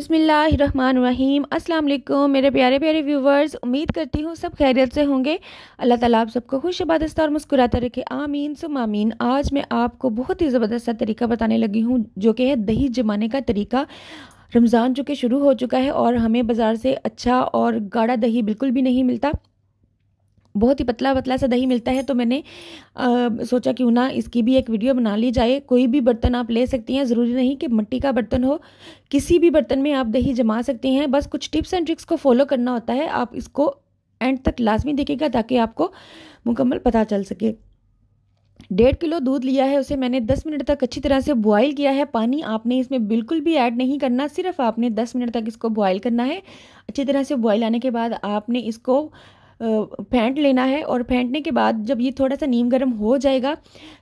बसमीम अल्लाम मेरे प्यारे प्यारे व्यूवर्स उम्मीद करती हूँ सब खैरियत से होंगे अल्लाह ताला आप सबको खुश आबादस्ता और मुस्कुराता रखे आमीन सुम आमीन आज मैं आपको बहुत ही ज़बरदस्त सा तरीका बताने लगी हूँ जो कि है दही जमाने का तरीका रमज़ान चूँकि शुरू हो चुका है और हमें बाज़ार से अच्छा और गाढ़ा दही बिल्कुल भी नहीं मिलता बहुत ही पतला पतला सा दही मिलता है तो मैंने आ, सोचा क्यों ना इसकी भी एक वीडियो बना ली जाए कोई भी बर्तन आप ले सकती हैं ज़रूरी नहीं कि मिट्टी का बर्तन हो किसी भी बर्तन में आप दही जमा सकती हैं बस कुछ टिप्स एंड ट्रिक्स को फॉलो करना होता है आप इसको एंड तक लाजमी देखेगा ताकि आपको मुकम्मल पता चल सके डेढ़ किलो दूध लिया है उसे मैंने दस मिनट तक अच्छी तरह से बॉयल किया है पानी आपने इसमें बिल्कुल भी ऐड नहीं करना सिर्फ आपने दस मिनट तक इसको बॉयल करना है अच्छी तरह से बॉयल आने के बाद आपने इसको फेंट लेना है और फेंटने के बाद जब ये थोड़ा सा नीम गर्म हो जाएगा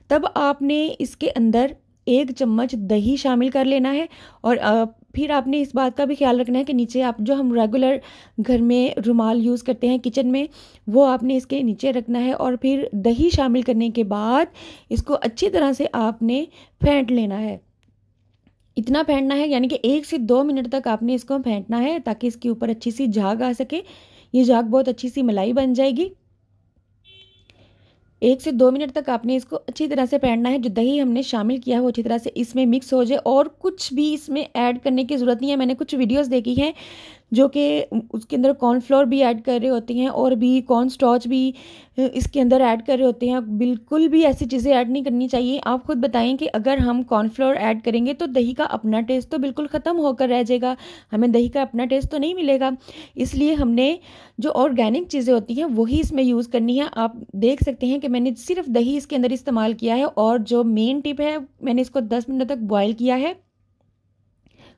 तब आपने इसके अंदर एक चम्मच दही शामिल कर लेना है और फिर आपने इस बात का भी ख्याल रखना है कि नीचे आप जो हम रेगुलर घर में रुमाल यूज़ करते हैं किचन में वो आपने इसके नीचे रखना है और फिर दही शामिल करने के बाद इसको अच्छी तरह से आपने फेंट लेना है इतना फेंटना है यानी कि एक से दो मिनट तक आपने इसको फेंटना है ताकि इसके ऊपर अच्छी सी झाग आ सके ये झाग बहुत अच्छी सी मलाई बन जाएगी एक से दो मिनट तक आपने इसको अच्छी तरह से पहनना है जो दही हमने शामिल किया है वो अच्छी तरह से इसमें मिक्स हो जाए और कुछ भी इसमें ऐड करने की ज़रूरत नहीं है मैंने कुछ वीडियोस देखी हैं जो कि उसके अंदर कॉर्नफ्लोर भी ऐड कर रहे होते हैं और भी कॉर्न स्टॉच भी इसके अंदर ऐड कर रहे होते हैं बिल्कुल भी ऐसी चीज़ें ऐड नहीं करनी चाहिए आप खुद बताएं कि अगर हम कॉर्नफ्लोर ऐड करेंगे तो दही का अपना टेस्ट तो बिल्कुल ख़त्म होकर रह जाएगा हमें दही का अपना टेस्ट तो नहीं मिलेगा इसलिए हमने जो ऑर्गेनिक चीज़ें होती हैं वही इसमें यूज़ करनी है आप देख सकते हैं कि मैंने सिर्फ दही इसके अंदर इस्तेमाल किया है और जो मेन टिप है मैंने इसको दस मिनट तक बॉयल किया है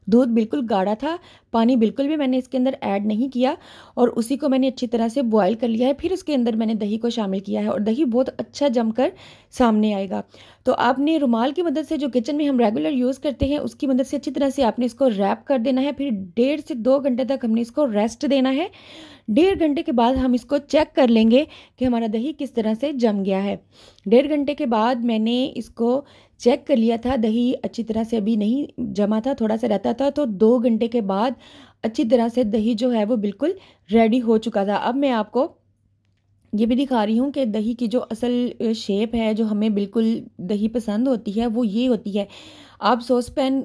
दूध बिल्कुल गाढ़ा था पानी बिल्कुल भी मैंने इसके अंदर ऐड नहीं किया और उसी को मैंने अच्छी तरह से बॉयल कर लिया है फिर उसके अंदर मैंने दही को शामिल किया है और दही बहुत अच्छा जमकर सामने आएगा तो आपने रुमाल की मदद से जो किचन में हम रेगुलर यूज़ करते हैं उसकी मदद से अच्छी तरह से आपने इसको रैप कर देना है फिर डेढ़ से दो घंटे तक हमने इसको रेस्ट देना है डेढ़ घंटे के बाद हम इसको चेक कर लेंगे कि हमारा दही किस तरह से जम गया है डेढ़ घंटे के बाद मैंने इसको चेक कर लिया था दही अच्छी तरह से अभी नहीं जमा था थोड़ा सा रहता था तो दो घंटे के बाद अच्छी तरह से दही जो है वो बिल्कुल रेडी हो चुका था अब मैं आपको ये भी दिखा रही हूँ कि दही की जो असल शेप है जो हमें बिल्कुल दही पसंद होती है वो ये होती है आप सॉस पैन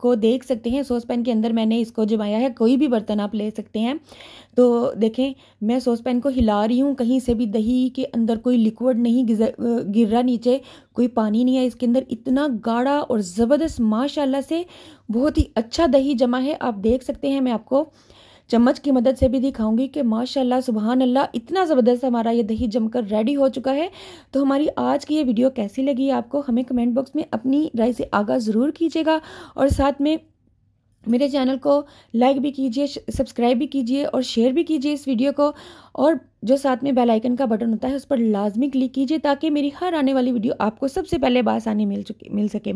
को देख सकते हैं सॉस पैन के अंदर मैंने इसको जमाया है कोई भी बर्तन आप ले सकते हैं तो देखें मैं सॉस पैन को हिला रही हूँ कहीं से भी दही के अंदर कोई लिक्विड नहीं गिर रहा नीचे कोई पानी नहीं है इसके अंदर इतना गाढ़ा और ज़बरदस्त माशाल्लाह से बहुत ही अच्छा दही जमा है आप देख सकते हैं मैं आपको चम्मच की मदद से भी दिखाऊंगी कि माशाल्लाह सुबहान अल्लाह इतना ज़बरदस्त हमारा ये दही जमकर रेडी हो चुका है तो हमारी आज की ये वीडियो कैसी लगी आपको हमें कमेंट बॉक्स में अपनी राय से आगाह ज़रूर कीजिएगा और साथ में मेरे चैनल को लाइक भी कीजिए सब्सक्राइब भी कीजिए और शेयर भी कीजिए इस वीडियो को और जो साथ में बेल आइकन का बटन होता है उस पर लाजमी क्लिक कीजिए ताकि मेरी हर आने वाली वीडियो आपको सबसे पहले बासानी मिल चुके मिल सके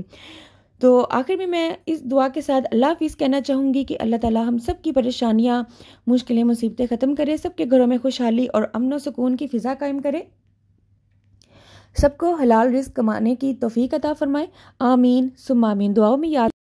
तो आखिर में मैं इस दुआ के साथ अल्लाह हाफिज़ कहना चाहूँगी कि अल्लाह ताला हम सब की परेशानियाँ मुश्किलें मुसीबतें ख़त्म करे सबके घरों में खुशहाली और अमन व सुकून की फ़िज़ा कायम करे सबको हलाल रिस्क कमाने की तोफ़ी अता फ़रमाए आमीन सुमामीन दुआओं में याद